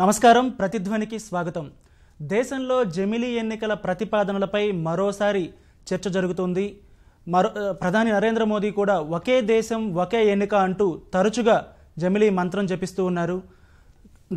నమస్కారం ప్రతిధ్వనికి స్వాగతం దేశంలో జమిలీ ఎన్నికల ప్రతిపాదనలపై మరోసారి చర్చ జరుగుతుంది మరో ప్రధాని నరేంద్ర మోదీ కూడా ఒకే దేశం ఒకే ఎన్నిక అంటూ తరచుగా జమిలీ మంత్రం జపిస్తూ ఉన్నారు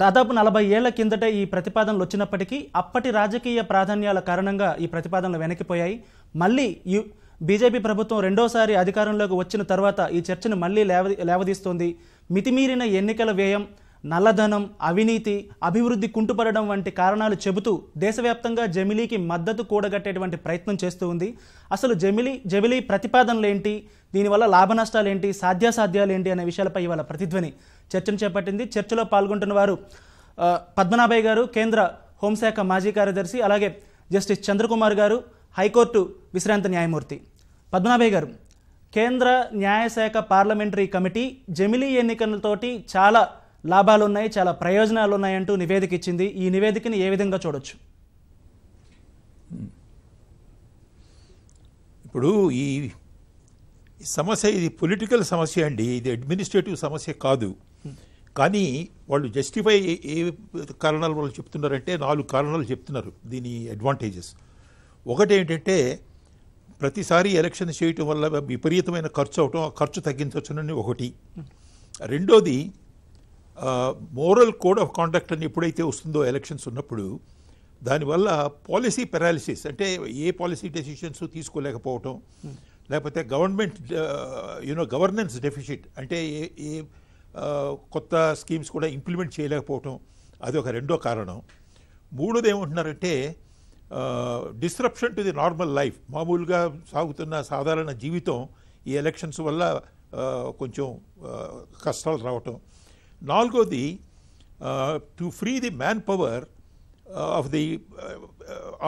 దాదాపు నలభై ఏళ్ల కిందటే ఈ ప్రతిపాదనలు వచ్చినప్పటికీ అప్పటి రాజకీయ ప్రాధాన్యాల కారణంగా ఈ ప్రతిపాదనలు వెనక్కిపోయాయి మళ్ళీ యు బీజేపీ ప్రభుత్వం రెండోసారి అధికారంలోకి వచ్చిన తర్వాత ఈ చర్చను మళ్ళీ లేవ లేవదీస్తోంది మితిమీరిన ఎన్నికల వ్యయం నల్లధనం అవినీతి అభివృద్ధి కుంటుపడడం వంటి కారణాలు చెబుతూ దేశవ్యాప్తంగా జమిలీకి మద్దతు కూడగట్టేటువంటి ప్రయత్నం చేస్తూ ఉంది అసలు జమిలీ జమిలీ ప్రతిపాదనలేంటి దీనివల్ల లాభ నష్టాలేంటి సాధ్యాసాధ్యాలేంటి అనే విషయాలపై ఇవాళ ప్రతిధ్వని చర్చను చేపట్టింది చర్చలో పాల్గొంటున్న వారు పద్మనాభయ్య గారు కేంద్ర హోంశాఖ మాజీ కార్యదర్శి అలాగే జస్టిస్ చంద్రకుమార్ గారు హైకోర్టు విశ్రాంత న్యాయమూర్తి పద్మనాభయ్య గారు కేంద్ర న్యాయశాఖ పార్లమెంటరీ కమిటీ జమిలీ ఎన్నికలతోటి చాలా లాభాలు ఉన్నాయి చాలా ప్రయోజనాలు ఉన్నాయంటూ నివేదిక ఇచ్చింది ఈ నివేదికని ఏ విధంగా చూడొచ్చు ఇప్పుడు ఈ సమస్య ఇది పొలిటికల్ సమస్య అండి ఇది అడ్మినిస్ట్రేటివ్ సమస్య కాదు కానీ వాళ్ళు జస్టిఫై ఏ కారణాలు వాళ్ళు చెప్తున్నారంటే నాలుగు కారణాలు చెప్తున్నారు దీని అడ్వాంటేజెస్ ఒకటి ఏంటంటే ప్రతిసారి ఎలక్షన్ చేయటం వల్ల విపరీతమైన ఖర్చు అవటం ఆ ఖర్చు తగ్గించవచ్చునని ఒకటి రెండోది మోరల్ కోడ్ ఆఫ్ కాండక్ట్ అని ఎప్పుడైతే వస్తుందో ఎలక్షన్స్ ఉన్నప్పుడు దానివల్ల పాలసీ పెరాలిసిస్ అంటే ఏ పాలసీ డెసిషన్స్ తీసుకోలేకపోవటం లేకపోతే గవర్నమెంట్ యూనో గవర్నెన్స్ డెఫిషిట్ అంటే ఏ ఏ కొత్త స్కీమ్స్ కూడా ఇంప్లిమెంట్ చేయలేకపోవటం అది ఒక రెండో కారణం మూడోది ఏమంటున్నారంటే disruption to the normal life మామూలుగా సాగుతున్న సాధారణ జీవితం ఈ ఎలక్షన్స్ వల్ల కొంచెం కష్టాలు రావటం నాలుగోది to free the manpower of the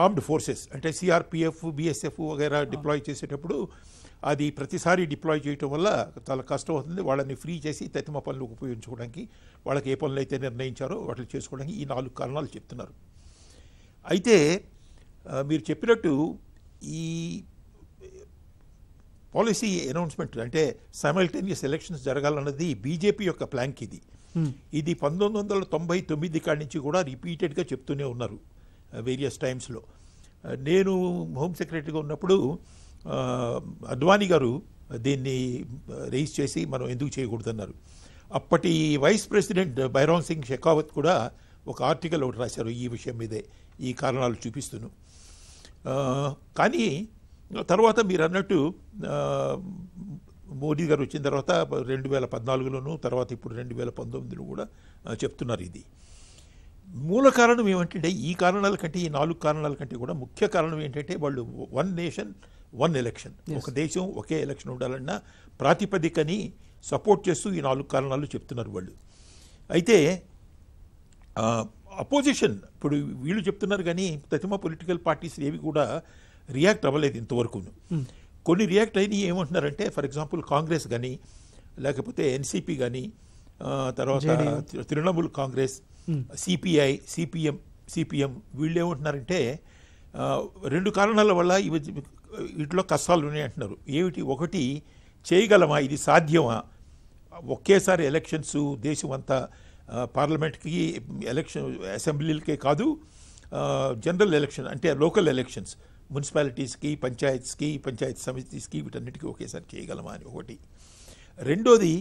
armed forces అంటే సిఆర్పిఎఫ్ బిఎస్ఎఫ్ వగైరా డిప్లాయ్ చేసేటప్పుడు అది ప్రతిసారి డిప్లాయ్ చేయటం వల్ల చాలా కష్టం అవుతుంది వాళ్ళని ఫ్రీ చేసి తతిమ పనులకు ఉపయోగించుకోవడానికి వాళ్ళకి ఏ పనులు అయితే నిర్ణయించారో వాటిని చేసుకోవడానికి ఈ నాలుగు కారణాలు చెప్తున్నారు అయితే మీరు చెప్పినట్టు ఈ పాలసీ అనౌన్స్మెంట్ అంటే సైమల్టేనియస్ ఎలక్షన్స్ జరగాలన్నది బీజేపీ యొక్క ప్లాంక్ ఇది Hmm. ఇది పంతొమ్మిది వందల తొంభై తొమ్మిది కాడి నుంచి కూడా రిపీటెడ్గా చెప్తూనే ఉన్నారు వేరియస్ టైమ్స్లో నేను హోమ్ సెక్రటరీగా ఉన్నప్పుడు అద్వానీ గారు దీన్ని రేస్ చేసి మనం ఎందుకు చేయకూడదన్నారు అప్పటి వైస్ ప్రెసిడెంట్ బైరాన్ సింగ్ షెకావత్ కూడా ఒక ఆర్టికల్ ఒకటి రాశారు ఈ విషయం మీదే ఈ కారణాలు చూపిస్తును కానీ తర్వాత మీరు అన్నట్టు మోడీ గారు వచ్చిన తర్వాత రెండు వేల పద్నాలుగులోను తర్వాత ఇప్పుడు రెండు వేల పంతొమ్మిదిలో కూడా చెప్తున్నారు ఇది మూల కారణం ఏమంటే ఈ కారణాల కంటే ఈ నాలుగు కారణాల కంటే కూడా ముఖ్య కారణం ఏంటంటే వాళ్ళు వన్ నేషన్ వన్ ఎలక్షన్ ఒక దేశం ఒకే ఎలక్షన్ ఉండాలన్నా ప్రాతిపదికని సపోర్ట్ చేస్తూ ఈ నాలుగు కారణాలు చెప్తున్నారు వాళ్ళు అయితే అపోజిషన్ ఇప్పుడు వీళ్ళు చెప్తున్నారు కానీ ప్రతిమ పొలిటికల్ పార్టీస్ ఏవి కూడా రియాక్ట్ అవ్వలేదు ఇంతవరకును hmm. కొన్ని రియాక్ట్ అయినవి ఏమంటున్నారంటే ఫర్ ఎగ్జాంపుల్ కాంగ్రెస్ కానీ లేకపోతే ఎన్సీపీ కానీ తర్వాత Trinamool Congress CPI CPM CPM వీళ్ళు ఏమంటున్నారంటే రెండు కారణాల వల్ల ఇవి వీటిలో కష్టాలు ఉన్నాయి అంటున్నారు ఏమిటి ఒకటి చేయగలమా ఇది సాధ్యమా ఒకేసారి ఎలక్షన్స్ దేశం అంతా పార్లమెంట్కి ఎలక్షన్ అసెంబ్లీలకే కాదు జనరల్ ఎలక్షన్ అంటే లోకల్ ఎలక్షన్స్ మున్సిపాలిటీస్కి పంచాయత్స్కి పంచాయత్ సమితిస్కి వీటన్నిటికీ ఒకేసారి చేయగలమా అని ఒకటి రెండోది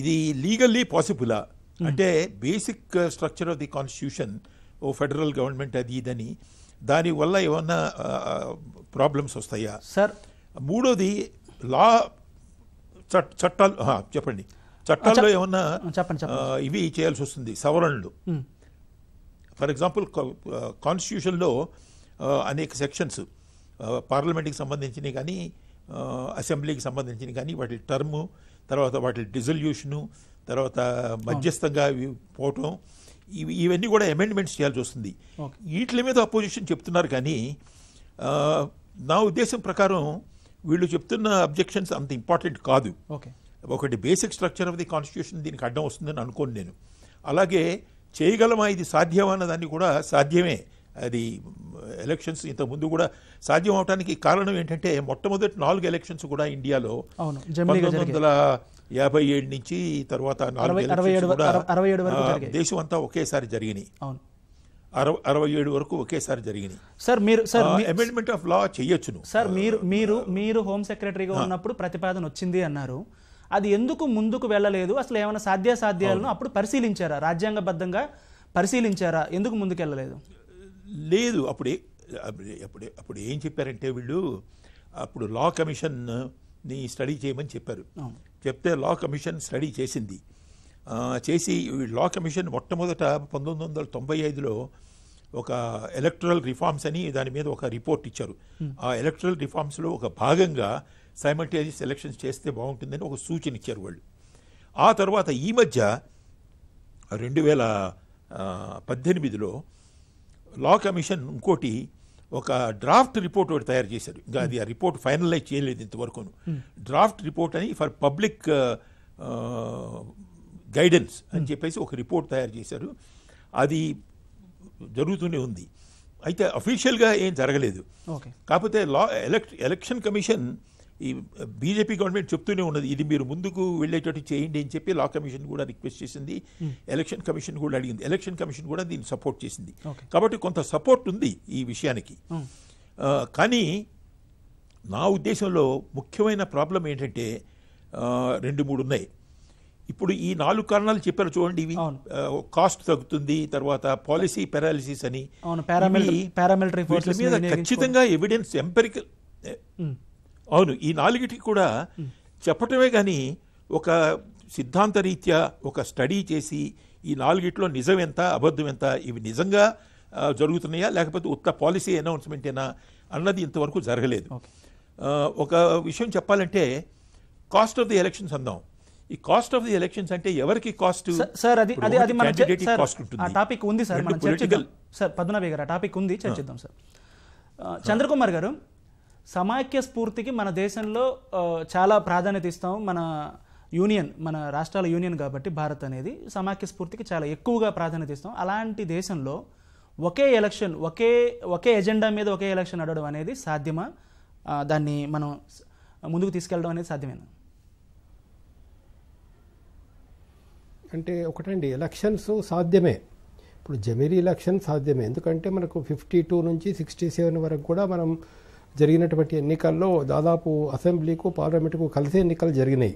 ఇది లీగల్లీ పాసిబులా అంటే basic structure of the constitution ఓ ఫెడరల్ గవర్నమెంట్ అది ఇదని దానివల్ల ఏమన్నా ప్రాబ్లమ్స్ వస్తాయా సార్ మూడోది లా చట్టాలు చెప్పండి చట్టాల్లో ఏమన్నా చెప్పండి ఇవి చేయాల్సి వస్తుంది సవరణలు ఫర్ ఎగ్జాంపుల్ కాన్స్టిట్యూషన్లో లో అనేక సెక్షన్స్ పార్లమెంట్కి సంబంధించినవి కానీ అసెంబ్లీకి సంబంధించినవి కానీ వాటి టర్ము తర్వాత వాటి డిజల్యూషను తర్వాత మధ్యస్థంగా పోవటం ఇవి ఇవన్నీ కూడా అమెండ్మెంట్స్ చేయాల్సి వస్తుంది వీటి మీద అపోజిషన్ చెప్తున్నారు కానీ నా ఉద్దేశం ప్రకారం వీళ్ళు చెప్తున్న అబ్జెక్షన్స్ అంత ఇంపార్టెంట్ కాదు ఒకటి basic structure of the constitution దీనికి అడ్డం వస్తుందని అనుకోను నేను అలాగే చేయగలమా ఇది సాధ్యమన్న దాన్ని కూడా సాధ్యమే అది ఎలక్షన్స్ ఇంత ముందు కూడా సాధ్యం అవడానికి కారణం ఏంటంటే మొట్టమొదటి నాలుగు ఎలక్షన్స్ కూడా ఇండియాలో పంతొమ్మిది వందల యాభై ఏడు నుంచి తర్వాత దేశం అంతా ఒకేసారి జరిగినాయి అరవై అరవై ఏడు వరకు ఒకేసారి జరిగినాయి సార్ మీరు సార్ అమెండ్మెంట్ ఆఫ్ లా చేయొచ్చును సార్ మీరు మీరు మీరు హోమ్ సెక్రటరీగా ఉన్నప్పుడు ప్రతిపాదన వచ్చింది అన్నారు అది ఎందుకు ముందుకు వెళ్ళలేదు అసలు ఏమైనా సాధ్యాసాధ్యాలను అప్పుడు పరిశీలించారా రాజ్యాంగబద్ధంగా పరిశీలించారా ఎందుకు ముందుకు వెళ్ళలేదు లేదు అప్పుడే అప్పుడే అప్పుడు ఏం చెప్పారంటే వీళ్ళు అప్పుడు లా కమిషన్ని స్టడీ చేయమని చెప్పారు చెప్తే లా కమిషన్ స్టడీ చేసింది చేసి లా కమిషన్ మొట్టమొదట పంతొమ్మిది వందల తొంభై ఐదులో ఒక ఎలక్ట్రల్ రిఫార్మ్స్ అని దాని మీద ఒక రిపోర్ట్ ఇచ్చారు ఆ ఎలక్ట్రల్ రిఫార్మ్స్లో ఒక భాగంగా సైమల్టేనియస్ ఎలక్షన్స్ చేస్తే బాగుంటుందని ఒక సూచన ఇచ్చారు వాళ్ళు ఆ తర్వాత ఈ మధ్య రెండు వేల పద్దెనిమిదిలో లా కమిషన్ ఇంకోటి ఒక డ్రాఫ్ట్ రిపోర్ట్ ఒకటి తయారు చేశారు ఇంకా అది ఆ రిపోర్ట్ ఫైనలైజ్ చేయలేదు ఇంతవరకు hmm. డ్రాఫ్ట్ రిపోర్ట్ అని ఫర్ పబ్లిక్ గైడెన్స్ అని hmm. చెప్పేసి ఒక రిపోర్ట్ తయారు చేశారు అది జరుగుతూనే ఉంది అయితే అఫీషియల్గా ఏం జరగలేదు కాకపోతే లా ఎలక్ట్ ఎలక్షన్ కమిషన్ ఈ బీజేపీ గవర్నమెంట్ చెప్తూనే ఉన్నది ఇది మీరు ముందుకు వెళ్ళేటట్టు చేయండి అని చెప్పి లా కమిషన్ కూడా రిక్వెస్ట్ చేసింది ఎలక్షన్ కమిషన్ కూడా అడిగింది ఎలక్షన్ కమిషన్ కూడా దీన్ని సపోర్ట్ చేసింది కాబట్టి కొంత సపోర్ట్ ఉంది ఈ విషయానికి కానీ నా ఉద్దేశంలో ముఖ్యమైన ప్రాబ్లం ఏంటంటే రెండు మూడు ఉన్నాయి ఇప్పుడు ఈ నాలుగు కారణాలు చెప్పారు చూడండి ఇవి కాస్ట్ తగ్గుతుంది తర్వాత పాలసీ పారాలిసిస్ అని మీద ఖచ్చితంగా ఎవిడెన్స్ ఎంపెరికల్ అవును ఈ నాలుగిటికి కూడా చెప్పటమే కానీ ఒక సిద్ధాంతరీత్యా ఒక స్టడీ చేసి ఈ నాలుగిట్లో నిజం ఎంత అబద్ధం ఎంత ఇవి నిజంగా జరుగుతున్నాయా లేకపోతే ఉత్త పాలసీ అనౌన్స్మెంటేనా అన్నది ఇంతవరకు జరగలేదు ఒక విషయం చెప్పాలంటే కాస్ట్ ఆఫ్ ది ఎలక్షన్స్ అందాం ఈ కాస్ట్ ఆఫ్ ది ఎలక్షన్స్ అంటే ఎవరికి కాస్ట్ సార్ అది అది అది మన కాస్ట్ ఉంటుంది టాపిక్ ఉంది సార్ మనం చర్చిద్దాం సార్ పద్మనాభి గారు ఆ టాపిక్ ఉంది చర్చిద్దాం సార్ చంద్రకుమార్ గారు సమాఖ్య స్ఫూర్తికి మన దేశంలో చాలా ప్రాధాన్యత ఇస్తాం మన యూనియన్ మన రాష్ట్రాల యూనియన్ కాబట్టి భారత్ అనేది సమాఖ్య స్ఫూర్తికి చాలా ఎక్కువగా ప్రాధాన్యత ఇస్తాం అలాంటి దేశంలో ఒకే ఎలక్షన్ ఒకే ఒకే ఎజెండా మీద ఒకే ఎలక్షన్ అడగడం అనేది సాధ్యమా దాన్ని మనం ముందుకు తీసుకెళ్ళడం అనేది సాధ్యమేనా అంటే ఒకటండి ఎలక్షన్స్ సాధ్యమే ఇప్పుడు జమీరీ ఎలక్షన్ సాధ్యమే ఎందుకంటే మనకు ఫిఫ్టీ టూ నుంచి సిక్స్టీ సెవెన్ వరకు కూడా మనం జరిగినటువంటి ఎన్నికల్లో దాదాపు అసెంబ్లీకు పార్లమెంటుకు కలిసే ఎన్నికలు జరిగినాయి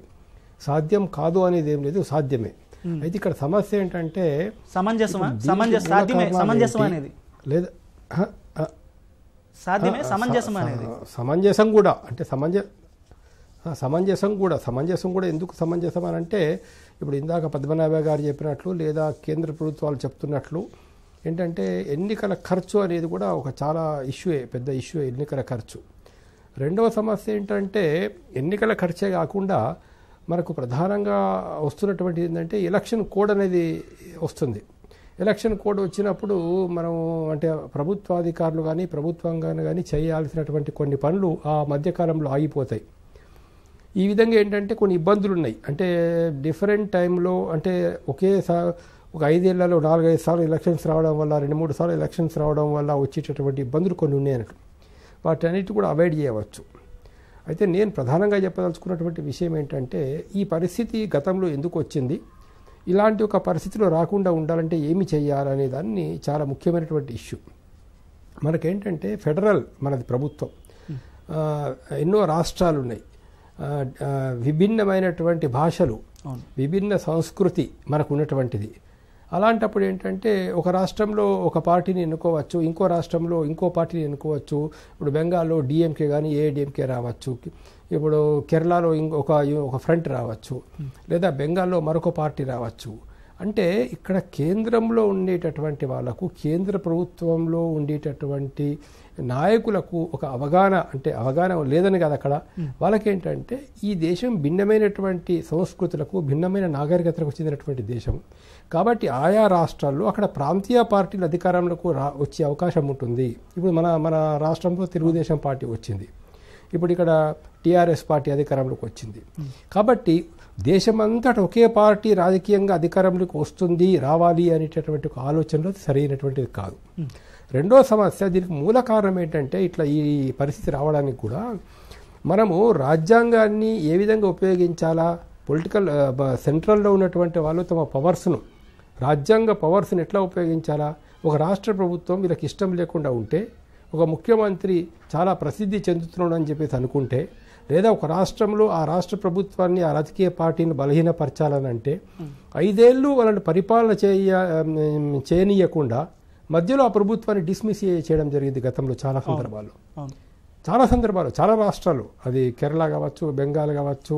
సాధ్యం కాదు అనేది ఏం లేదు సాధ్యమే అయితే ఇక్కడ సమస్య ఏంటంటే లేదా సమంజసం కూడా అంటే సమంజ సమంజసం కూడా సమంజసం కూడా ఎందుకు సమంజసం అని అంటే ఇప్పుడు ఇందాక పద్మనాభ గారు చెప్పినట్లు లేదా కేంద్ర ప్రభుత్వాలు చెప్తున్నట్లు ఏంటంటే ఎన్నికల ఖర్చు అనేది కూడా ఒక చాలా ఇష్యూయే పెద్ద ఇష్యూ ఎన్నికల ఖర్చు రెండవ సమస్య ఏంటంటే ఎన్నికల ఖర్చే కాకుండా మనకు ప్రధానంగా వస్తున్నటువంటి ఏంటంటే ఎలక్షన్ కోడ్ అనేది వస్తుంది ఎలక్షన్ కోడ్ వచ్చినప్పుడు మనం అంటే ప్రభుత్వాధికారులు కానీ ప్రభుత్వంగా కానీ చేయాల్సినటువంటి కొన్ని పనులు ఆ మధ్యకాలంలో ఆగిపోతాయి ఈ విధంగా ఏంటంటే కొన్ని ఇబ్బందులు ఉన్నాయి అంటే డిఫరెంట్ టైంలో అంటే ఒకే ఒక ఐదేళ్లలో నాలుగైదు సార్లు ఎలక్షన్స్ రావడం వల్ల రెండు మూడు సార్లు ఎలక్షన్స్ రావడం వల్ల వచ్చేటటువంటి ఇబ్బందులు కొన్ని ఉన్నాయన్నట్టు అన్నిటి కూడా అవాయిడ్ చేయవచ్చు అయితే నేను ప్రధానంగా చెప్పదలుచుకున్నటువంటి విషయం ఏంటంటే ఈ పరిస్థితి గతంలో ఎందుకు వచ్చింది ఇలాంటి ఒక పరిస్థితిలో రాకుండా ఉండాలంటే ఏమి చేయాలనే దాన్ని చాలా ముఖ్యమైనటువంటి ఇష్యూ మనకేంటంటే ఫెడరల్ మనది ప్రభుత్వం ఎన్నో రాష్ట్రాలు ఉన్నాయి విభిన్నమైనటువంటి భాషలు విభిన్న సంస్కృతి మనకు ఉన్నటువంటిది అలాంటప్పుడు ఏంటంటే ఒక రాష్ట్రంలో ఒక పార్టీని ఎన్నుకోవచ్చు ఇంకో రాష్ట్రంలో ఇంకో పార్టీని ఎన్నుకోవచ్చు ఇప్పుడు బెంగాల్లో డిఎంకే కానీ ఏఐడిఎంకే రావచ్చు ఇప్పుడు కేరళలో ఇంకొక ఒక ఫ్రంట్ రావచ్చు లేదా బెంగాల్లో మరొక పార్టీ రావచ్చు అంటే ఇక్కడ కేంద్రంలో ఉండేటటువంటి వాళ్ళకు కేంద్ర ప్రభుత్వంలో ఉండేటటువంటి నాయకులకు ఒక అవగాహన అంటే అవగాహన లేదని కదా అక్కడ వాళ్ళకేంటంటే ఈ దేశం భిన్నమైనటువంటి సంస్కృతులకు భిన్నమైన నాగరికతలకు చెందినటువంటి దేశం కాబట్టి ఆయా రాష్ట్రాల్లో అక్కడ ప్రాంతీయ పార్టీలు అధికారంలోకి రా వచ్చే అవకాశం ఉంటుంది ఇప్పుడు మన మన రాష్ట్రంలో తెలుగుదేశం పార్టీ వచ్చింది ఇప్పుడు ఇక్కడ టీఆర్ఎస్ పార్టీ అధికారంలోకి వచ్చింది కాబట్టి దేశమంతటా ఒకే పార్టీ రాజకీయంగా అధికారంలోకి వస్తుంది రావాలి అనేటటువంటి ఒక ఆలోచనలో సరైనటువంటిది కాదు రెండో సమస్య దీనికి మూల కారణం ఏంటంటే ఇట్లా ఈ పరిస్థితి రావడానికి కూడా మనము రాజ్యాంగాన్ని ఏ విధంగా ఉపయోగించాలా పొలిటికల్ సెంట్రల్లో ఉన్నటువంటి వాళ్ళు తమ పవర్స్ను రాజ్యాంగ పవర్స్ని ఎట్లా ఉపయోగించాలా ఒక రాష్ట్ర ప్రభుత్వం వీళ్ళకి ఇష్టం లేకుండా ఉంటే ఒక ముఖ్యమంత్రి చాలా ప్రసిద్ధి చెందుతున్నాడు అని చెప్పేసి అనుకుంటే లేదా ఒక రాష్ట్రంలో ఆ రాష్ట్ర ప్రభుత్వాన్ని ఆ రాజకీయ పార్టీని బలహీనపరచాలని అంటే ఐదేళ్ళు వాళ్ళని పరిపాలన చేయ చేయనీయకుండా మధ్యలో ఆ ప్రభుత్వాన్ని డిస్మిస్ చేయడం జరిగింది గతంలో చాలా సందర్భాల్లో చాలా సందర్భాలు చాలా రాష్ట్రాలు అది కేరళ కావచ్చు బెంగాల్ కావచ్చు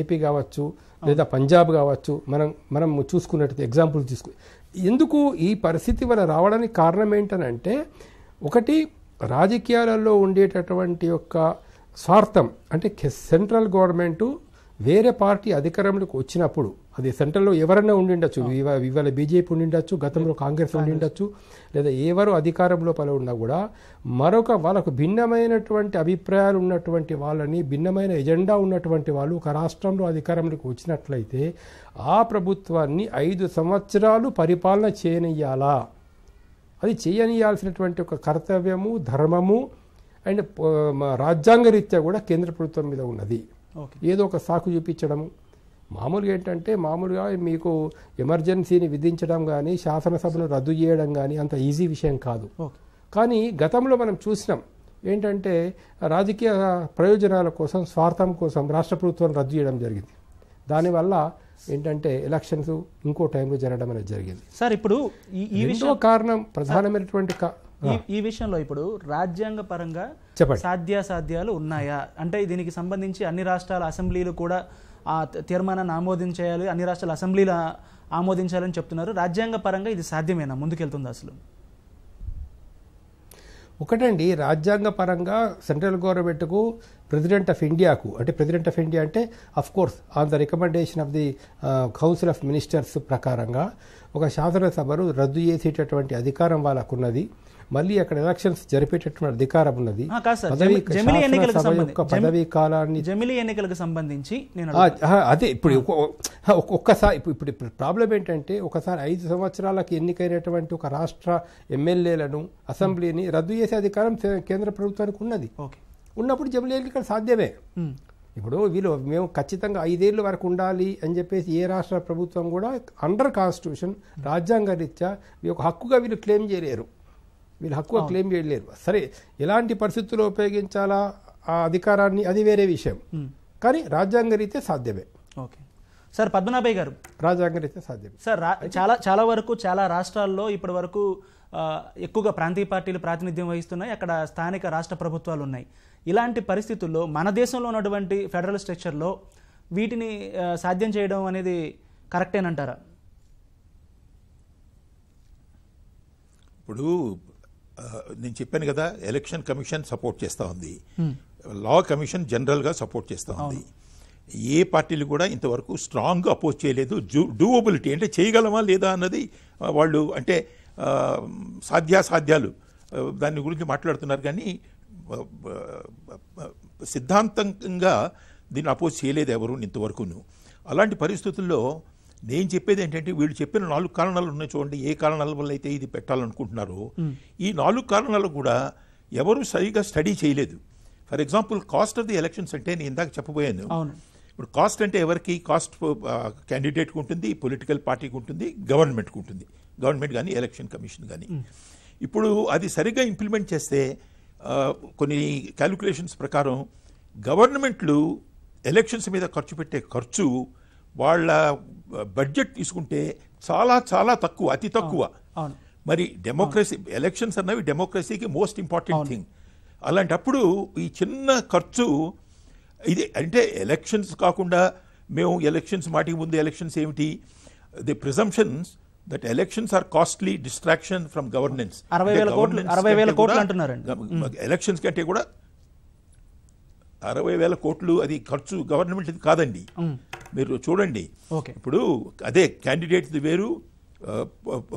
ఏపీ కావచ్చు లేదా పంజాబ్ కావచ్చు మనం మనం చూసుకున్నట్టు ఎగ్జాంపుల్ తీసుకు ఎందుకు ఈ పరిస్థితి వల్ల రావడానికి కారణం అంటే ఒకటి రాజకీయాలలో ఉండేటటువంటి యొక్క స్వార్థం అంటే సెంట్రల్ గవర్నమెంటు వేరే పార్టీ అధికారంలోకి వచ్చినప్పుడు అది సెంట్రల్లో ఎవరైనా ఉండిండొచ్చు ఇవాళ బీజేపీ ఉండిండొచ్చు గతంలో కాంగ్రెస్ ఉండిండొచ్చు లేదా ఎవరు అధికారంలో పలు ఉన్నా కూడా మరొక వాళ్ళకు భిన్నమైనటువంటి అభిప్రాయాలు ఉన్నటువంటి వాళ్ళని భిన్నమైన ఎజెండా ఉన్నటువంటి వాళ్ళు ఒక రాష్ట్రంలో అధికారంలోకి వచ్చినట్లయితే ఆ ప్రభుత్వాన్ని ఐదు సంవత్సరాలు పరిపాలన చేయనియ్యాలా అది చేయనియాల్సినటువంటి ఒక కర్తవ్యము ధర్మము అండ్ రాజ్యాంగరీత్యా కూడా కేంద్ర ప్రభుత్వం మీద ఉన్నది ఏదో ఒక సాకు చూపించడము మామూలుగా ఏంటంటే మామూలుగా మీకు ఎమర్జెన్సీని విధించడం కానీ శాసనసభను రద్దు చేయడం కానీ అంత ఈజీ విషయం కాదు కానీ గతంలో మనం చూసినాం ఏంటంటే రాజకీయ ప్రయోజనాల కోసం స్వార్థం కోసం రాష్ట్ర ప్రభుత్వం రద్దు చేయడం జరిగింది దానివల్ల ఏంటంటే ఎలక్షన్స్ ఇంకో టైంలో జరగడం అనేది జరిగింది సార్ ఇప్పుడు ఈ కారణం ప్రధానమైనటువంటి ఈ విషయంలో ఇప్పుడు రాజ్యాంగ పరంగా సాధ్యాసాధ్యాలు ఉన్నాయా అంటే దీనికి సంబంధించి అన్ని రాష్ట్రాల అసెంబ్లీలు కూడా ఆ తీర్మానాన్ని ఆమోదించేయాలి అన్ని రాష్ట్రాల అసెంబ్లీలు ఆమోదించాలని చెప్తున్నారు రాజ్యాంగ పరంగా ఇది సాధ్యమేనా ముందుకెళ్తుంది అసలు ఒకటండి రాజ్యాంగ పరంగా సెంట్రల్ గవర్నమెంట్కు ప్రెసిడెంట్ ఆఫ్ ఇండియాకు అంటే ప్రెసిడెంట్ ఆఫ్ ఇండియా అంటే of course on the recommendation of the council of ministers ప్రకారంగా ఒక శాసనసభను రద్దు చేసేటటువంటి అధికారం వాళ్ళకున్నది మళ్ళీ అక్కడ ఎలక్షన్స్ జరిపేటటువంటి అధికారం ఉన్నది పదవీ కాలాన్ని ఎన్నికలకు సంబంధించి అదే ఇప్పుడు ఒక్కసారి ఇప్పుడు ఇప్పుడు ప్రాబ్లం ఏంటంటే ఒకసారి ఐదు సంవత్సరాలకు ఎన్నికైనటువంటి ఒక రాష్ట్ర ఎమ్మెల్యేలను అసెంబ్లీని రద్దు చేసే అధికారం కేంద్ర ప్రభుత్వానికి ఉన్నది ఉన్నప్పుడు జమిలీ ఎన్నికలు సాధ్యమే ఇప్పుడు వీళ్ళు మేము ఖచ్చితంగా ఐదేళ్ళ వరకు ఉండాలి అని చెప్పేసి ఏ రాష్ట్ర ప్రభుత్వం కూడా అండర్ కాన్స్టిట్యూషన్ రాజ్యాంగ రీత్యా ఒక హక్కుగా వీళ్ళు క్లెయిమ్ చేయలేరు వీళ్ళు హక్కు క్లెయిమ్ చేయలేరు సరే ఎలాంటి పరిస్థితుల్లో ఉపయోగించాలా ఆ అధికారాన్ని అది వేరే విషయం కానీ రాజ్యాంగ రీతే సాధ్యమే ఓకే సార్ పద్మనాభయ్య గారు రాజ్యాంగ రీతే సాధ్యమే సార్ చాలా చాలా వరకు చాలా రాష్ట్రాల్లో ఇప్పటి వరకు ఎక్కువగా ప్రాంతీయ పార్టీలు ప్రాతినిధ్యం వహిస్తున్నాయి అక్కడ స్థానిక రాష్ట్ర ప్రభుత్వాలు ఉన్నాయి ఇలాంటి పరిస్థితుల్లో మన దేశంలో ఉన్నటువంటి ఫెడరల్ స్ట్రక్చర్లో వీటిని సాధ్యం చేయడం అనేది కరెక్టేనంటారా ఇప్పుడు నేను చెప్పాను కదా ఎలక్షన్ కమిషన్ సపోర్ట్ చేస్తూ ఉంది లా కమిషన్ జనరల్గా సపోర్ట్ చేస్తూ ఉంది ఏ పార్టీలు కూడా ఇంతవరకు స్ట్రాంగ్ అపోజ్ చేయలేదు డూవబిలిటీ అంటే చేయగలమా లేదా అన్నది వాళ్ళు అంటే సాధ్యాసాధ్యాలు దాని గురించి మాట్లాడుతున్నారు కానీ సిద్ధాంతంగా దీన్ని అపోజ్ చేయలేదు ఎవరు ఇంతవరకును అలాంటి పరిస్థితుల్లో నేను చెప్పేది ఏంటంటే వీళ్ళు చెప్పిన నాలుగు కారణాలు ఉన్నాయి చూడండి ఏ కారణాల వల్ల అయితే ఇది పెట్టాలనుకుంటున్నారో ఈ నాలుగు కారణాలు కూడా ఎవరు సరిగా స్టడీ చేయలేదు for example cost of the elections అంటే నేను ఇందాక చెప్పబోయాను ఇప్పుడు కాస్ట్ అంటే ఎవరికి కాస్ట్ క్యాండిడేట్కి ఉంటుంది పొలిటికల్ పార్టీకి ఉంటుంది గవర్నమెంట్కి ఉంటుంది గవర్నమెంట్ కానీ ఎలక్షన్ కమిషన్ కానీ ఇప్పుడు అది సరిగ్గా ఇంప్లిమెంట్ చేస్తే కొన్ని క్యాలిక్యులేషన్స్ ప్రకారం గవర్నమెంట్లు ఎలక్షన్స్ మీద ఖర్చు పెట్టే ఖర్చు వాళ్ళ బడ్జెట్ తీసుకుంటే చాలా చాలా తక్కువ అతి తక్కువ మరి డెమోక్రసీ ఎలక్షన్స్ అన్నవి డెమోక్రసీకి మోస్ట్ ఇంపార్టెంట్ థింగ్ అలాంటప్పుడు ఈ చిన్న ఖర్చు ఇది అంటే ఎలక్షన్స్ కాకుండా మేము ఎలక్షన్స్ మాటికి ముందు ఎలక్షన్స్ ఏమిటి the presumptions that elections are costly distraction from governance అరవై అరవై ఎలక్షన్స్ కంటే కూడా అరవై వేల కోట్లు అది ఖర్చు గవర్నమెంట్ కాదండి మీరు చూడండి ఇప్పుడు అదే క్యాండిడేట్ది వేరు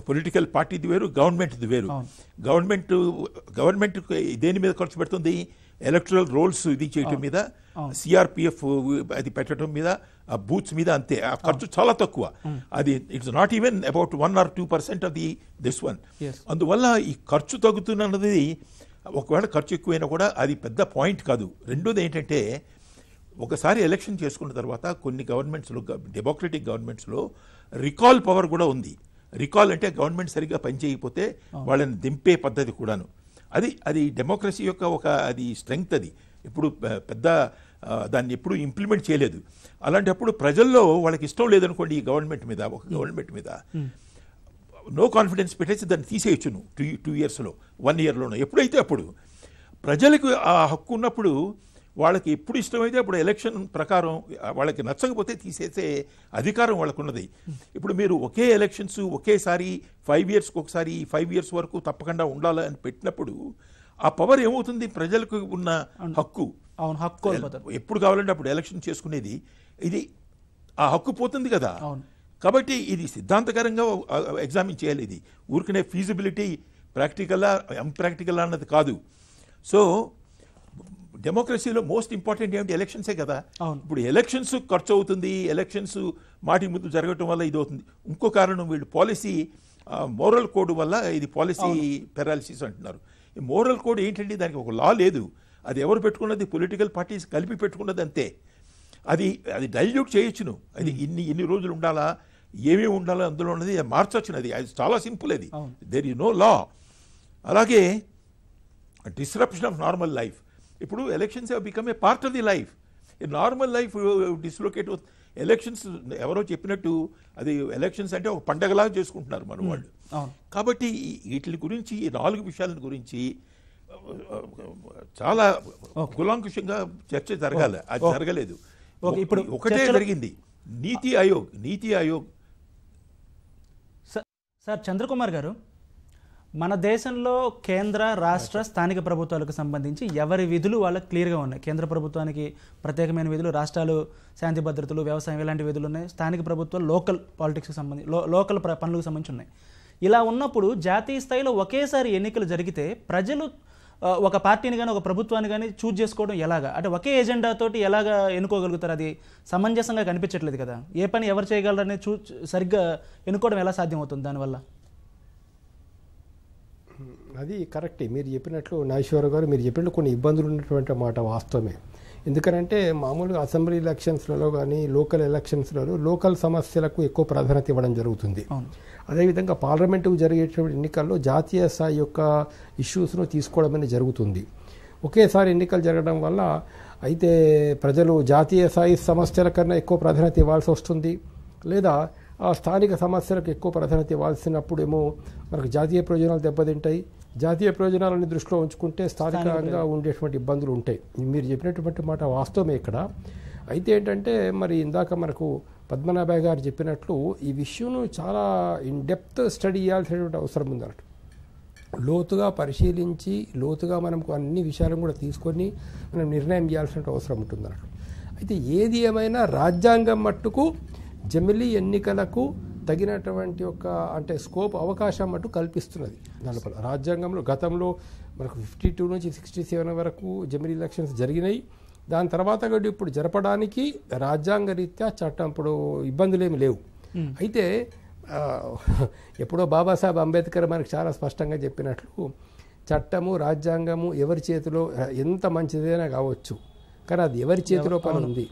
పొలిటికల్ పార్టీది వేరు గవర్నమెంట్ది వేరు గవర్నమెంట్ గవర్నమెంట్ దేని మీద ఖర్చు పెడుతుంది ఎలక్ట్రల్ రోల్స్ ఇది చేయటం మీద సిఆర్పిఎఫ్ అది పెట్టడం మీద ఆ బూత్స్ మీద అంతే ఆ ఖర్చు చాలా తక్కువ అది it's not even about one or two percent of the this one అందువల్ల ఈ ఖర్చు తగ్గుతున్నది ఒకవేళ ఖర్చు ఎక్కువైనా కూడా అది పెద్ద పాయింట్ కాదు రెండోది ఏంటంటే ఒకసారి ఎలక్షన్ చేసుకున్న తర్వాత కొన్ని గవర్నమెంట్స్లో డెమోక్రటిక్ గవర్నమెంట్స్లో రికాల్ పవర్ కూడా ఉంది రికాల్ అంటే గవర్నమెంట్ సరిగ్గా పనిచేయకపోతే వాళ్ళని దింపే పద్ధతి కూడాను అది అది డెమోక్రసీ యొక్క ఒక అది స్ట్రెంగ్త్ అది ఇప్పుడు పెద్ద దాన్ని ఎప్పుడు ఇంప్లిమెంట్ చేయలేదు అలాంటప్పుడు ప్రజల్లో వాళ్ళకి ఇష్టం లేదనుకోండి ఈ గవర్నమెంట్ మీద ఒక గవర్నమెంట్ మీద నో కాన్ఫిడెన్స్ పెట్టేసి దాన్ని తీసేయచ్చు నువ్వు టూ టూ ఇయర్స్లో వన్ ఇయర్లోనో ఎప్పుడైతే అప్పుడు ప్రజలకు ఆ హక్కు ఉన్నప్పుడు వాళ్ళకి ఎప్పుడు ఇష్టమైతే అప్పుడు ఎలక్షన్ ప్రకారం వాళ్ళకి నచ్చకపోతే తీసేసే అధికారం వాళ్ళకు ఉన్నది ఇప్పుడు మీరు ఒకే ఎలక్షన్స్ ఒకేసారి ఫైవ్ ఇయర్స్కి ఒకసారి ఫైవ్ ఇయర్స్ వరకు తప్పకుండా ఉండాలని పెట్టినప్పుడు ఆ పవర్ ఏమవుతుంది ప్రజలకు ఉన్న హక్కు అవును హక్కు ఎప్పుడు కావాలంటే అప్పుడు ఎలక్షన్ చేసుకునేది ఇది ఆ హక్కు పోతుంది కదా కాబట్టి ఇది సిద్ధాంతకరంగా ఎగ్జామిన్ చేయాలి ఇది ఊరికనే ఫీజిబిలిటీ ప్రాక్టికల్లా అంప్రాక్టికల్ అన్నది కాదు సో డెమోక్రసీలో మోస్ట్ ఇంపార్టెంట్ ఏమిటి ఎలక్షన్సే కదా ఇప్పుడు ఎలక్షన్స్ ఖర్చు అవుతుంది ఎలక్షన్స్ మాటి ముందు జరగటం వల్ల ఇది అవుతుంది ఇంకో కారణం వీళ్ళు పాలసీ మోరల్ కోడ్ వల్ల ఇది పాలసీ పెరాలిసిస్ అంటున్నారు ఈ మోరల్ కోడ్ ఏంటంటే దానికి ఒక లా లేదు అది ఎవరు పెట్టుకున్నది పొలిటికల్ పార్టీస్ కలిపి పెట్టుకున్నది అంతే అది అది డైల్యూట్ చేయొచ్చును అది ఇన్ని ఇన్ని రోజులు ఉండాలా ఏమేమి ఉండాలో అందులో ఉన్నది మార్చొచ్చినది అది చాలా సింపుల్ అది దేర్ ఇస్ నో లా అలాగే డిస్రప్షన్ ఆఫ్ నార్మల్ లైఫ్ ఇప్పుడు elections have become a part of the life normal life dislocate elections ఎవరో చెప్పినట్టు అది ఎలక్షన్స్ అంటే ఒక పండగలాగా చేసుకుంటున్నారు మన వాళ్ళు కాబట్టి వీటి గురించి ఈ నాలుగు విషయాల గురించి చాలా కులాంకుషంగా చర్చ జరగాలి అది జరగలేదు ఒకటే జరిగింది నీతి ఆయోగ్ నీతి ఆయోగ్ సార్ చంద్రకుమార్ గారు మన దేశంలో కేంద్ర రాష్ట్ర స్థానిక ప్రభుత్వాలకు సంబంధించి ఎవరి విధులు వాళ్ళకి క్లియర్గా ఉన్నాయి కేంద్ర ప్రభుత్వానికి ప్రత్యేకమైన విధులు రాష్ట్రాలు శాంతి భద్రతలు వ్యవసాయం ఇలాంటి విధులు ఉన్నాయి స్థానిక ప్రభుత్వాలు లోకల్ పాలిటిక్స్కి సంబంధించి లోకల్ పనులకు సంబంధించి ఉన్నాయి ఇలా ఉన్నప్పుడు జాతీయ స్థాయిలో ఒకేసారి ఎన్నికలు జరిగితే ప్రజలు ఒక పార్టీని కానీ ఒక ప్రభుత్వాన్ని కానీ చూజ్ చేసుకోవడం ఎలాగా అంటే ఒకే ఎజెండాతోటి ఎలాగా ఎన్నుకోగలుగుతారు అది సమంజసంగా కనిపించట్లేదు కదా ఏ పని ఎవరు చేయగలరని చూ సరిగ్గా ఎన్నుకోవడం ఎలా సాధ్యమవుతుంది దానివల్ల అది కరెక్టే మీరు చెప్పినట్లు నాగేశ్వర గారు మీరు చెప్పినట్లు కొన్ని ఇబ్బందులు ఉన్నటువంటి మాట వాస్తవమే ఎందుకనంటే మామూలుగా అసెంబ్లీ ఎలక్షన్స్లలో కానీ లోకల్ ఎలక్షన్స్లలో లోకల్ సమస్యలకు ఎక్కువ ప్రాధాన్యత ఇవ్వడం జరుగుతుంది అదేవిధంగా పార్లమెంటుకు జరిగేటువంటి ఎన్నికల్లో జాతీయ స్థాయి యొక్క ఇష్యూస్ను తీసుకోవడం అనేది జరుగుతుంది ఒకేసారి ఎన్నికలు జరగడం వల్ల అయితే ప్రజలు జాతీయ స్థాయి సమస్యల కన్నా ఎక్కువ ప్రాధాన్యత ఇవ్వాల్సి వస్తుంది లేదా ఆ స్థానిక సమస్యలకు ఎక్కువ ప్రాధాన్యత ఇవ్వాల్సినప్పుడు ఏమో మనకు జాతీయ ప్రయోజనాలు దెబ్బతింటాయి జాతీయ ప్రయోజనాలని దృష్టిలో ఉంచుకుంటే స్థానికంగా ఉండేటువంటి ఇబ్బందులు ఉంటాయి మీరు చెప్పినటువంటి మాట వాస్తవమే ఇక్కడ అయితే ఏంటంటే మరి ఇందాక మనకు పద్మనాభయ్య గారు చెప్పినట్లు ఈ విషయంలో చాలా ఇన్ డెప్త్ స్టడీ చేయాల్సినటువంటి అవసరం ఉందన్నట్టు లోతుగా పరిశీలించి లోతుగా మనం అన్ని విషయాలను కూడా తీసుకొని మనం నిర్ణయం చేయాల్సిన అవసరం ఉంటుంది అయితే ఏది ఏమైనా రాజ్యాంగం మట్టుకు జమిలి ఎన్నికలకు తగినటువంటి ఒక అంటే స్కోప్ అవకాశం మట్టు కల్పిస్తున్నది దానిపై రాజ్యాంగంలో గతంలో మనకు ఫిఫ్టీ టూ నుంచి సిక్స్టీ సెవెన్ వరకు జమిలి ఎలక్షన్స్ జరిగినాయి దాని తర్వాత కూడా ఇప్పుడు జరపడానికి రాజ్యాంగ రీత్యా చట్టం ఇప్పుడు ఇబ్బందులేమి లేవు అయితే ఎప్పుడో బాబాసాహెబ్ అంబేద్కర్ మనకు చాలా స్పష్టంగా చెప్పినట్లు చట్టము రాజ్యాంగము ఎవరి చేతిలో ఎంత మంచిదైనా కావచ్చు కానీ అది ఎవరి చేతిలో పని ఉంది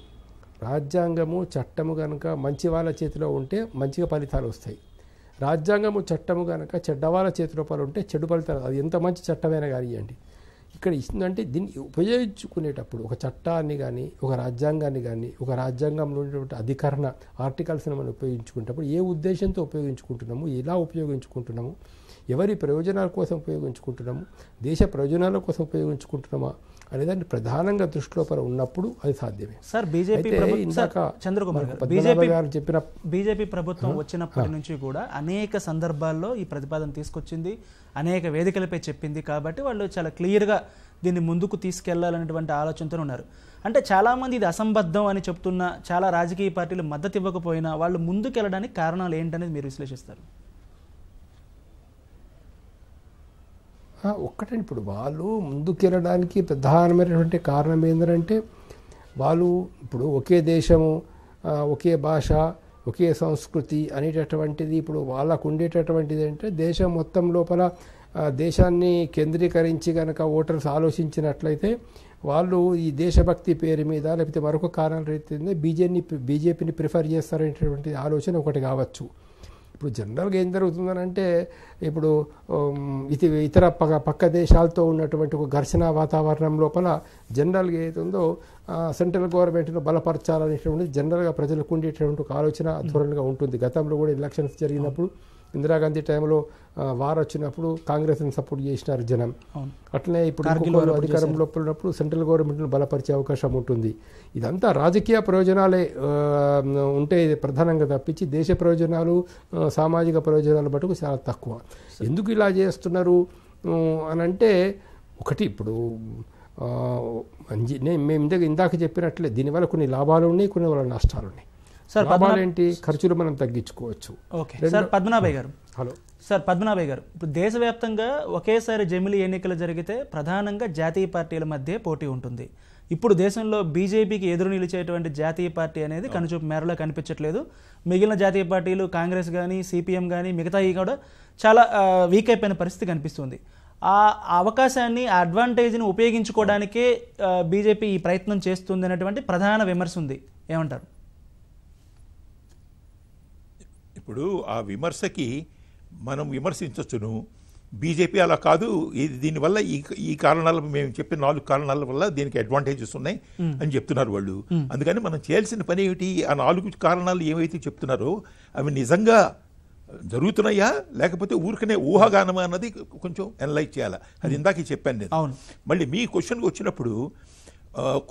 రాజ్యాంగము చట్టము కనుక మంచి వాళ్ళ చేతిలో ఉంటే మంచిగా ఫలితాలు వస్తాయి రాజ్యాంగము చట్టము కనుక చెడ్డ వాళ్ళ చేతిలో పని ఉంటే చెడు ఫలితాలు అది ఎంత మంచి చట్టమైనా కానివ్వండి ఇక్కడ ఇస్తుందంటే దీన్ని ఉపయోగించుకునేటప్పుడు ఒక చట్టాన్ని కానీ ఒక రాజ్యాంగాన్ని కానీ ఒక రాజ్యాంగంలో ఉన్నటువంటి అధికరణ ఆర్టికల్స్ని మనం ఉపయోగించుకునేటప్పుడు ఏ ఉద్దేశంతో ఉపయోగించుకుంటున్నాము ఎలా ఉపయోగించుకుంటున్నాము ఎవరి ప్రయోజనాల కోసం ఉపయోగించుకుంటున్నాము దేశ ప్రయోజనాల కోసం ఉపయోగించుకుంటున్నామా అనేదాన్ని ప్రధానంగా దృష్టిలో పర ఉన్నప్పుడు అది సాధ్యమే సార్ బీజేపీ చంద్రకుమార్ గారు బీజేపీ చెప్పిన బీజేపీ ప్రభుత్వం వచ్చినప్పటి నుంచి కూడా అనేక సందర్భాల్లో ఈ ప్రతిపాదన తీసుకొచ్చింది అనేక వేదికలపై చెప్పింది కాబట్టి వాళ్ళు చాలా క్లియర్గా దీన్ని ముందుకు తీసుకెళ్లాలనేటువంటి ఆలోచనతో ఉన్నారు అంటే చాలామంది ఇది అసంబద్ధం అని చెప్తున్నా చాలా రాజకీయ పార్టీలు మద్దతు ఇవ్వకపోయినా వాళ్ళు ముందుకెళ్ళడానికి కారణాలు ఏంటనేది మీరు విశ్లేషిస్తారు ఒక్కటే ఇప్పుడు వాళ్ళు ముందుకెళ్ళడానికి ప్రధానమైనటువంటి కారణం ఏంటంటే వాళ్ళు ఇప్పుడు ఒకే దేశము ఒకే భాష ఒకే సంస్కృతి అనేటటువంటిది ఇప్పుడు వాళ్ళకు ఉండేటటువంటిది అంటే దేశం మొత్తం లోపల దేశాన్ని కేంద్రీకరించి కనుక ఓటర్స్ ఆలోచించినట్లయితే వాళ్ళు ఈ దేశభక్తి పేరు మీద లేకపోతే మరొక కారణం అయితే బీజేపీని బీజేపీని ప్రిఫర్ చేస్తారనేటటువంటి ఆలోచన ఒకటి కావచ్చు ఇప్పుడు జనరల్గా ఏం జరుగుతుందనంటే ఇప్పుడు ఇది ఇతర పక్క పక్క దేశాలతో ఉన్నటువంటి ఒక ఘర్షణ వాతావరణం లోపల జనరల్గా ఏదైతుందో సెంట్రల్ గవర్నమెంట్ను బలపరచాలనేటువంటి జనరల్గా ప్రజలకు ఉండేటువంటి ఒక ఆలోచన ధోరణిగా ఉంటుంది గతంలో కూడా ఎలక్షన్స్ జరిగినప్పుడు ఇందిరాగాంధీ టైంలో వార్ వచ్చినప్పుడు కాంగ్రెస్ని సపోర్ట్ చేసినారు జనం అట్లనే ఇప్పుడు అధికారంలో ఉన్నప్పుడు సెంట్రల్ గవర్నమెంట్ను బలపరిచే అవకాశం ఉంటుంది ఇదంతా రాజకీయ ప్రయోజనాలే ఉంటే ప్రధానంగా తప్పించి దేశ ప్రయోజనాలు సామాజిక ప్రయోజనాలు మటుకు చాలా తక్కువ ఎందుకు ఇలా చేస్తున్నారు అని అంటే ఒకటి ఇప్పుడు నేను మేము ఇందాక ఇందాక చెప్పినట్లే దీనివల్ల కొన్ని లాభాలు ఉన్నాయి కొన్ని వల్ల నష్టాలు ఉన్నాయి సార్ ఏంటి ఖర్చులు మనం తగ్గించుకోవచ్చు ఓకే సార్ పద్మనాభయ్య గారు హలో సార్ పద్మనాభయ్య గారు ఇప్పుడు దేశవ్యాప్తంగా ఒకేసారి జమిలి ఎన్నికలు జరిగితే ప్రధానంగా జాతీయ పార్టీల మధ్య పోటీ ఉంటుంది ఇప్పుడు దేశంలో బీజేపీకి ఎదురు నిలిచేటువంటి జాతీయ పార్టీ అనేది కనుచూపు మేరలో కనిపించట్లేదు మిగిలిన జాతీయ పార్టీలు కాంగ్రెస్ కానీ సిపిఎం కానీ మిగతాయి కూడా చాలా వీక్ అయిపోయిన పరిస్థితి కనిపిస్తుంది ఆ అవకాశాన్ని ఆ అడ్వాంటేజ్ని ఉపయోగించుకోవడానికే బీజేపీ ఈ ప్రయత్నం చేస్తుంది అనేటువంటి ప్రధాన విమర్శ ఉంది ఏమంటారు ఇప్పుడు ఆ విమర్శకి మనం విమర్శించవచ్చును బీజేపీ అలా కాదు దీనివల్ల ఈ ఈ కారణాల మేము చెప్పిన నాలుగు కారణాల వల్ల దీనికి అడ్వాంటేజెస్ ఉన్నాయి అని చెప్తున్నారు వాళ్ళు అందుకని మనం చేయాల్సిన పని ఏమిటి ఆ నాలుగు కారణాలు ఏమైతే చెప్తున్నారో అవి నిజంగా జరుగుతున్నాయా లేకపోతే ఊరికనే ఊహాగానమా అన్నది కొంచెం ఎనలైజ్ చేయాలి అది ఇందాక చెప్పాను నేను మళ్ళీ మీ క్వశ్చన్కి వచ్చినప్పుడు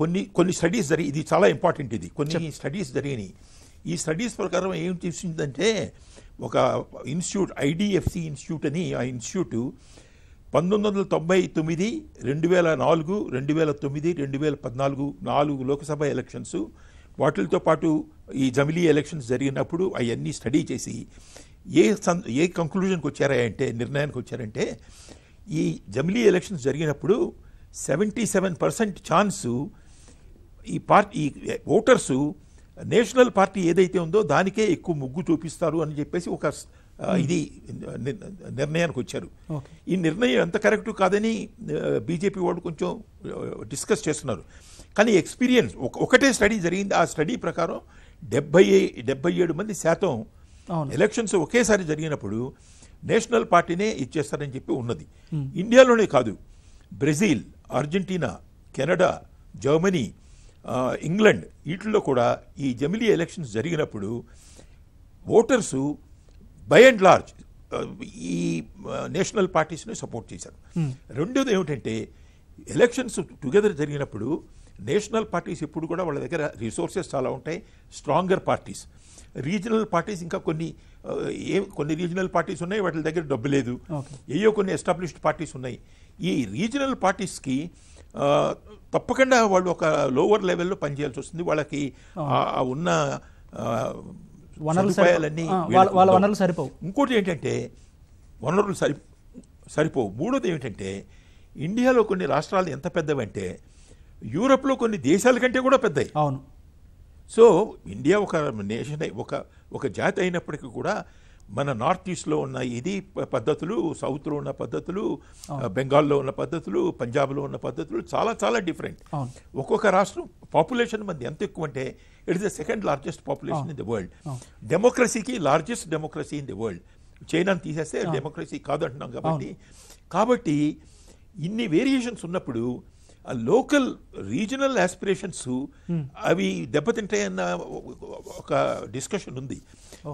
కొన్ని కొన్ని స్టడీస్ జరిగి ఇది చాలా ఇంపార్టెంట్ ఇది కొన్ని స్టడీస్ జరిగినాయి ఈ స్టడీస్ ప్రకారం ఏం తెలిసిందంటే ఒక ఇన్స్టిట్యూట్ ఐడిఎఫ్సి ఇన్స్టిట్యూట్ అని ఆ ఇన్స్టిట్యూట్ పంతొమ్మిది వందల తొంభై తొమ్మిది రెండు వేల నాలుగు రెండు వేల తొమ్మిది రెండు వేల పద్నాలుగు నాలుగు లోక్సభ ఎలక్షన్స్ వాటితో పాటు ఈ జమిలీ ఎలక్షన్స్ జరిగినప్పుడు అవన్నీ స్టడీ చేసి ఏ సన్ ఏ కంక్లూజన్కి వచ్చారా అంటే నిర్ణయానికి వచ్చారంటే ఈ జమిలీ ఎలక్షన్స్ జరిగినప్పుడు సెవెంటీ సెవెన్ పర్సెంట్ ఛాన్సు ఈ పార్టీ ఓటర్సు నేషనల్ పార్టీ ఏదైతే ఉందో దానికే ఎక్కువ ముగ్గు చూపిస్తారు అని చెప్పేసి ఒక hmm. ఇది నిర్ణయానికి వచ్చారు ఈ నిర్ణయం ఎంత కరెక్ట్ కాదని బీజేపీ వాళ్ళు కొంచెం డిస్కస్ చేస్తున్నారు కానీ ఎక్స్పీరియన్స్ ఒకటే స్టడీ జరిగింది ఆ స్టడీ ప్రకారం డెబ్బై డెబ్బై ఏడు మంది శాతం ఎలక్షన్స్ ఒకేసారి జరిగినప్పుడు నేషనల్ పార్టీనే ఇచ్చేస్తారని చెప్పి ఉన్నది hmm. ఇండియాలోనే కాదు Brazil Argentina Canada Germany England వీటిల్లో కూడా ఈ జమిలీ ఎలక్షన్స్ జరిగినప్పుడు ఓటర్సు బై అండ్ లార్జ్ ఈ నేషనల్ పార్టీస్ని సపోర్ట్ చేశారు రెండోది ఏమిటంటే ఎలక్షన్స్ టుగెదర్ జరిగినప్పుడు నేషనల్ పార్టీస్ ఎప్పుడు కూడా వాళ్ళ దగ్గర రిసోర్సెస్ చాలా ఉంటాయి స్ట్రాంగర్ పార్టీస్ రీజనల్ పార్టీస్ ఇంకా కొన్ని ఏ కొన్ని రీజనల్ పార్టీస్ ఉన్నాయి వాటి దగ్గర డబ్బు లేదు ఏయో కొన్ని ఎస్టాబ్లిష్డ్ పార్టీస్ ఉన్నాయి ఈ రీజనల్ పార్టీస్కి తప్పకుండా వాళ్ళు ఒక లోవర్ లెవెల్లో పనిచేయాల్సి వస్తుంది వాళ్ళకి ఉన్న వనరులన్నీ వాళ్ళ వనరులు సరిపోవు ఇంకోటి ఏంటంటే వనరులు సరి సరిపోవు మూడోది ఏమిటంటే ఇండియాలో కొన్ని రాష్ట్రాలు ఎంత పెద్దవంటే యూరప్లో కొన్ని దేశాల కంటే కూడా పెద్దవి అవును సో ఇండియా ఒక నేషన్ ఒక ఒక జాతి అయినప్పటికీ కూడా మన నార్త్ ఈస్ట్లో ఉన్న ఇది పద్ధతులు సౌత్లో ఉన్న పద్ధతులు బెంగాల్లో ఉన్న పద్ధతులు పంజాబ్లో ఉన్న పద్ధతులు చాలా చాలా డిఫరెంట్ ఒక్కొక్క రాష్ట్రం పాపులేషన్ మంది ఎంత ఎక్కువ అంటే it is the second largest population in the world డెమోక్రసీకి largest democracy in the world చైనాను తీసేస్తే డెమోక్రసీ కాదు అంటున్నాం కాబట్టి కాబట్టి ఇన్ని వేరియేషన్స్ ఉన్నప్పుడు లోకల్ రీజనల్ ఆస్పిరేషన్స్ అవి దెబ్బతింటాయన్న ఒక డిస్కషన్ ఉంది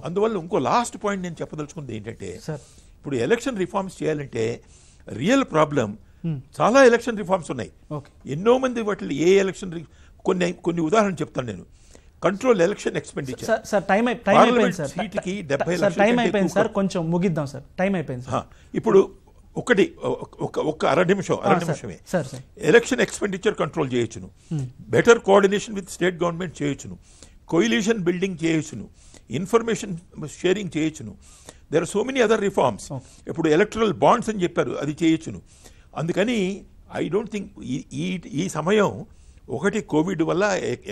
అందువల్ల ఇంకో లాస్ట్ పాయింట్ నేను చెప్పదలుచుకుంది ఏంటంటే ఇప్పుడు ఎలక్షన్ రిఫార్మ్స్ చేయాలంటే రియల్ ప్రాబ్లం hmm. చాలా ఎలక్షన్ రిఫార్మ్స్ ఉన్నాయి ఎన్నో మంది వాటిలో ఏ ఎలక్షన్ కొన్ని కొన్ని ఉదాహరణ చెప్తాను నేను control election expenditure sir time time అయిపోయింది సార్ సీట్కి డెబ్బై టైం అయిపోయింది సార్ కొంచెం ముగిద్దాం సార్ టైం అయిపోయింది ఇప్పుడు ఒకటి ఒక ఒక అర నిమిషం అర నిమిషమే ఎలక్షన్ ఎక్స్పెండిచర్ కంట్రోల్ చేయొచ్చును better coordination with state government చేయొచ్చును కోయిలీషన్ బిల్డింగ్ చేయొచ్చును ఇన్ఫర్మేషన్ షేరింగ్ చేయొచ్చును there are so many other reforms ఇప్పుడు ఎలక్ట్రల్ బాండ్స్ అని చెప్పారు అది చేయొచ్చును అందుకని ఐ డోంట్ థింక్ ఈ ఈ సమయం ఒకటి కోవిడ్ వల్ల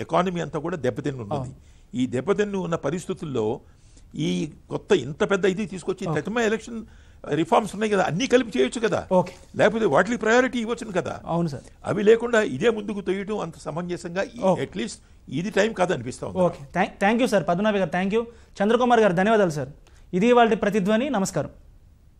ఎకానమీ అంతా కూడా దెబ్బతిని ఉన్నది ఈ దెబ్బతిని ఉన్న పరిస్థితుల్లో ఈ కొత్త ఇంత పెద్ద ఇది తీసుకొచ్చి తటమ ఎలక్షన్ రిఫార్మ్స్ ఉన్నాయి కదా అన్నీ కలిపి చేయొచ్చు కదా లేకపోతే వాటికి ప్రయారిటీ ఇవ్వచ్చును కదా అవును సార్ అవి లేకుండా ఇదే ముందుకు తొయ్యడం అంత సమంజసంగా అట్లీస్ట్ ఇది టైం కాదు అనిపిస్తా ఉంది okay thank you sir Padmanabhi గారు థ్యాంక్ యూ చంద్రకుమార్ గారు ధన్యవాదాలు సార్ ఇది వాళ్ళ ప్రతిధ్వని నమస్కారం